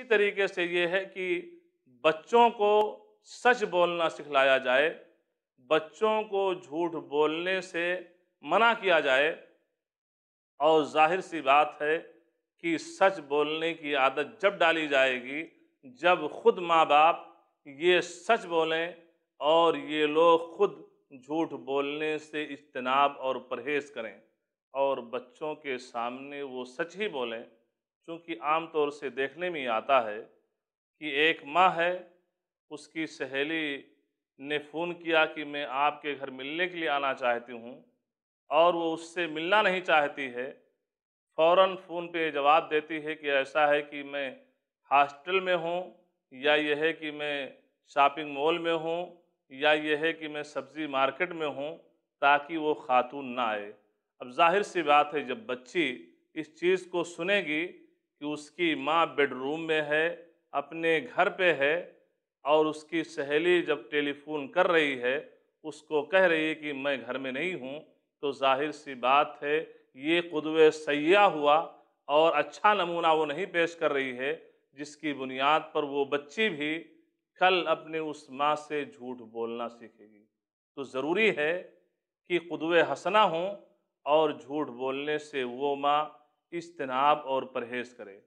इसी तरीके से ये है कि बच्चों को सच बोलना सिखलाया जाए बच्चों को झूठ बोलने से मना किया जाए और जाहिर सी बात है कि सच बोलने की आदत जब डाली जाएगी जब खुद माँ बाप ये सच बोलें और ये लोग खुद झूठ बोलने से इज्तनाब और परहेज़ करें और बच्चों के सामने वो सच ही बोलें चूँकि तौर से देखने में आता है कि एक माँ है उसकी सहेली ने फ़ोन किया कि मैं आपके घर मिलने के लिए आना चाहती हूँ और वो उससे मिलना नहीं चाहती है फ़ौर फ़ोन पे जवाब देती है कि ऐसा है कि मैं हॉस्टल में हूँ या यह है कि मैं शॉपिंग मॉल में हूँ या यह है कि मैं सब्ज़ी मार्केट में हूँ ताकि वो खातून ना आए अब जाहिर सी बात है जब बच्ची इस चीज़ को सुनेगी कि उसकी माँ बेडरूम में है अपने घर पे है और उसकी सहेली जब टेलीफोन कर रही है उसको कह रही है कि मैं घर में नहीं हूँ तो जाहिर सी बात है ये कदव सयाह हुआ और अच्छा नमूना वो नहीं पेश कर रही है जिसकी बुनियाद पर वो बच्ची भी कल अपने उस माँ से झूठ बोलना सीखेगी तो ज़रूरी है कि कदव हसना हों और झूठ बोलने से वो माँ इज्तनाब और परहेज़ करें